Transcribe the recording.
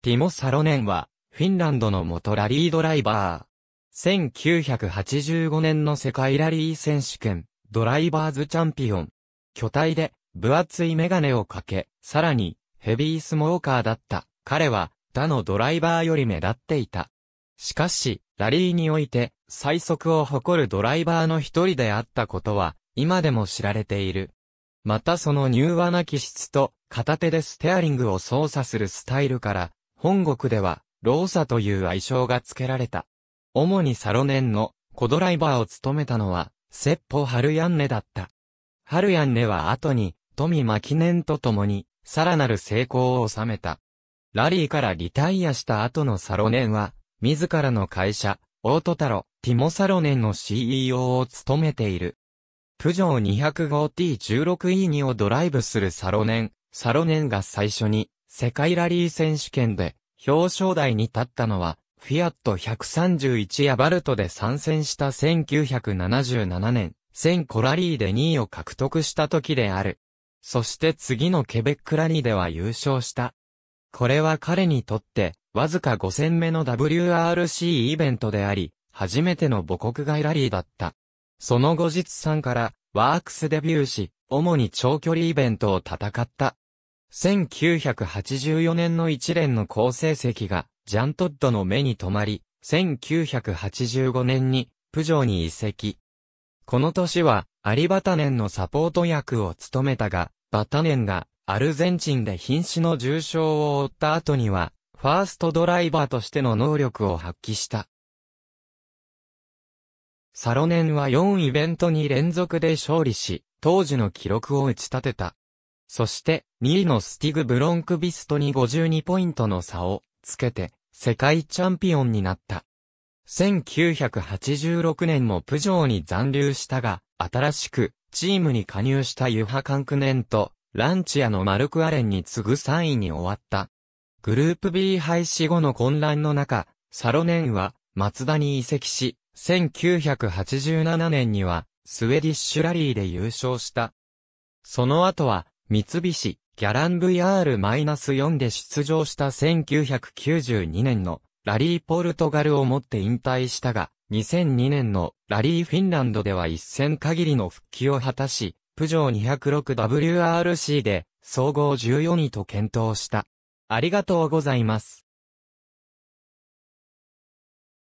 ティモ・サロネンは、フィンランドの元ラリードライバー。1985年の世界ラリー選手権、ドライバーズチャンピオン。巨体で、分厚いメガネをかけ、さらに、ヘビースモーカーだった。彼は、他のドライバーより目立っていた。しかし、ラリーにおいて、最速を誇るドライバーの一人であったことは、今でも知られている。またその柔和な気質と、片手でステアリングを操作するスタイルから、本国では、ローサという愛称が付けられた。主にサロネンのコドライバーを務めたのは、セッポ・ハルヤンネだった。ハルヤンネは後に、富巻年と共に、さらなる成功を収めた。ラリーからリタイアした後のサロネンは、自らの会社、オートタロ、ティモサロネンの CEO を務めている。プジョー 205T16E2 をドライブするサロネン、サロネンが最初に世界ラリー選手権で表彰台に立ったのは、フィアット131やバルトで参戦した1977年、1000コラリーで2位を獲得した時である。そして次のケベックラリーでは優勝した。これは彼にとって、わずか5戦目の WRC イベントであり、初めての母国外ラリーだった。その後日産から、ワークスデビューし、主に長距離イベントを戦った。1984年の一連の好成績が、ジャントッドの目に留まり、1985年に、プジョーに移籍。この年は、アリバタネンのサポート役を務めたが、バタネンが、アルゼンチンで瀕死の重傷を負った後には、ファーストドライバーとしての能力を発揮した。サロネンは4イベントに連続で勝利し、当時の記録を打ち立てた。そして、2位のスティグ・ブロンクビストに52ポイントの差をつけて世界チャンピオンになった。1986年もプジョーに残留したが、新しくチームに加入したユハ・カンクネンとランチアのマルク・アレンに次ぐ3位に終わった。グループ B 廃止後の混乱の中、サロネンは松田に移籍し、1987年にはスウェディッシュラリーで優勝した。その後は三菱、ギャラン VR-4 で出場した1992年のラリーポルトガルをもって引退したが、2002年のラリーフィンランドでは一戦限りの復帰を果たし、プジョー 206WRC で総合14位と検討した。ありがとうございます。